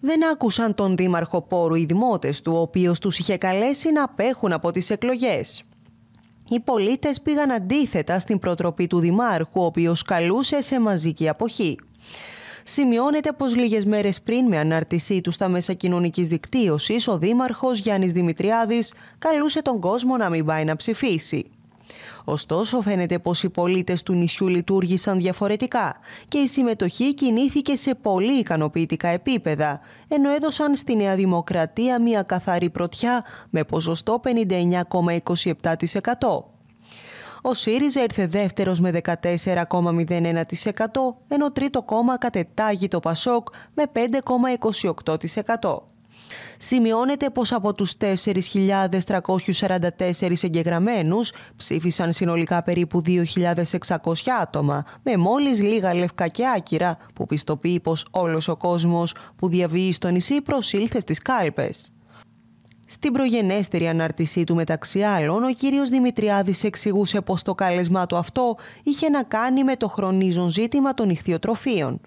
δεν άκουσαν τον δήμαρχο Πόρου οι δημότες του, ο οποίος τους είχε καλέσει να απέχουν από τις εκλογές. Οι πολίτες πήγαν αντίθετα στην προτροπή του δημάρχου, ο οποίος καλούσε σε μαζική αποχή. Σημειώνεται πως λίγες μέρες πριν με ανάρτησή του στα μέσα κοινωνικής δικτύωσης, ο δήμαρχος Γιάννης Δημητριάδης καλούσε τον κόσμο να μην πάει να ψηφίσει. Ωστόσο, φαίνεται πως οι πολίτες του νησιού λειτουργήσαν διαφορετικά και η συμμετοχή κινήθηκε σε πολύ ικανοποιητικά επίπεδα, ενώ έδωσαν στη Νέα Δημοκρατία μια καθαρή πρωτιά με ποσοστό 59,27%. Ο ΣΥΡΙΖΑ έρθε δεύτερος με 14,01%, ενώ τρίτο κόμμα κατετάγει το ΠΑΣΟΚ με 5,28%. Σημειώνεται πως από τους 4.344 εγγεγραμμένους ψήφισαν συνολικά περίπου 2.600 άτομα, με μόλις λίγα λευκά και άκυρα που πιστοποιεί πως όλος ο κόσμος που διαβεί στο νησί προσήλθε στις κάλπες. Στην προγενέστερη ανάρτησή του μεταξύ άλλων, ο κύριος Δημητριάδης εξηγούσε πως το κάλεσμά του αυτό είχε να κάνει με το χρονίζον ζήτημα των ηχθειοτροφίων.